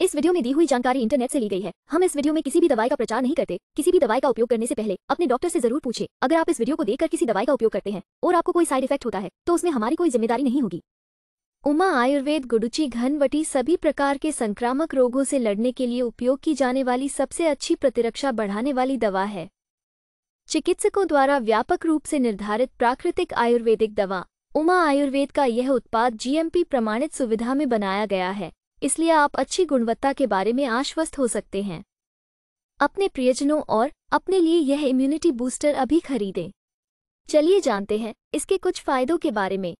इस वीडियो में दी हुई जानकारी इंटरनेट से ली गई है हम इस वीडियो में किसी भी दवाई का प्रचार नहीं करते किसी भी दवाई का उपयोग करने से पहले अपने डॉक्टर से जरूर पूछे अगर आप इस वीडियो को देखकर किसी दवाई का उपयोग करते हैं और आपको कोई साइड इफेक्ट होता है तो उसमें हमारी कोई जिम्मेदारी नहीं होगी उमा आयुर्वेद गुडुची घनवटी सभी प्रकार के संक्रामक रोगों से लड़ने के लिए उपयोग की जाने वाली सबसे अच्छी प्रतिरक्षा बढ़ाने वाली दवा है चिकित्सकों द्वारा व्यापक रूप से निर्धारित प्राकृतिक आयुर्वेदिक दवा उमा आयुर्वेद का यह उत्पाद जीएमपी प्रमाणित सुविधा में बनाया गया है इसलिए आप अच्छी गुणवत्ता के बारे में आश्वस्त हो सकते हैं अपने प्रियजनों और अपने लिए यह इम्यूनिटी बूस्टर अभी खरीदें चलिए जानते हैं इसके कुछ फायदों के बारे में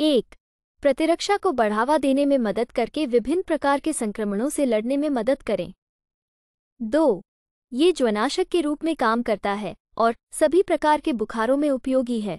एक प्रतिरक्षा को बढ़ावा देने में मदद करके विभिन्न प्रकार के संक्रमणों से लड़ने में मदद करें दो ये ज्वनाशक के रूप में काम करता है और सभी प्रकार के बुखारों में उपयोगी है